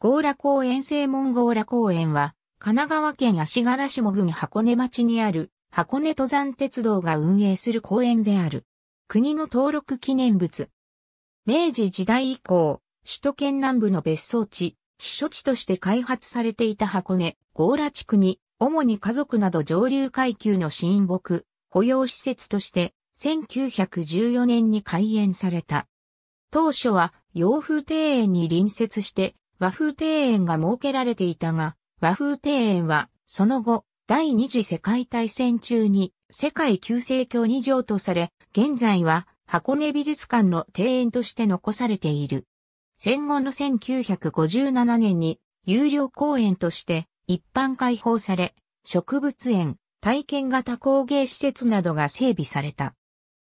強羅公園正門強羅公園は、神奈川県足柄下郡箱根町にある箱根登山鉄道が運営する公園である。国の登録記念物。明治時代以降、首都圏南部の別荘地、避暑地として開発されていた箱根、強羅地区に、主に家族など上流階級の親睦、保養施設として、1914年に開園された。当初は洋風庭園に隣接して和風庭園が設けられていたが、和風庭園は、その後、第二次世界大戦中に世界旧世教に譲渡され、現在は箱根美術館の庭園として残されている。戦後の1957年に有料公園として一般開放され、植物園、体験型工芸施設などが整備された。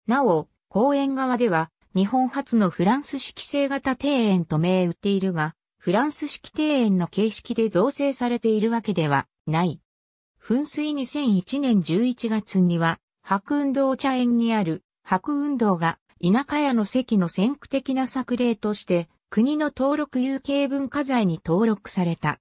なお、公園側では日本初のフランス式製型庭園と銘打っているが、フランス式庭園の形式で造成されているわけではない。噴水2001年11月には、白運動茶園にある白運動が田舎屋の席の先駆的な作例として国の登録有形文化財に登録された。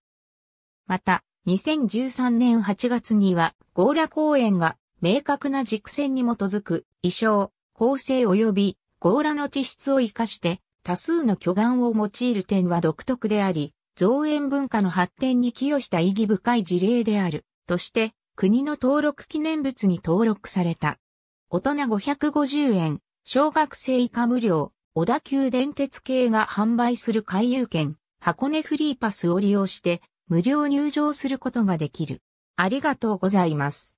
また、2013年8月には、強羅公園が明確な軸線に基づく、衣装、構成及びーラの地質を活かして、多数の巨岩を用いる点は独特であり、造園文化の発展に寄与した意義深い事例である、として、国の登録記念物に登録された。大人550円、小学生以下無料、小田急電鉄系が販売する回遊券、箱根フリーパスを利用して、無料入場することができる。ありがとうございます。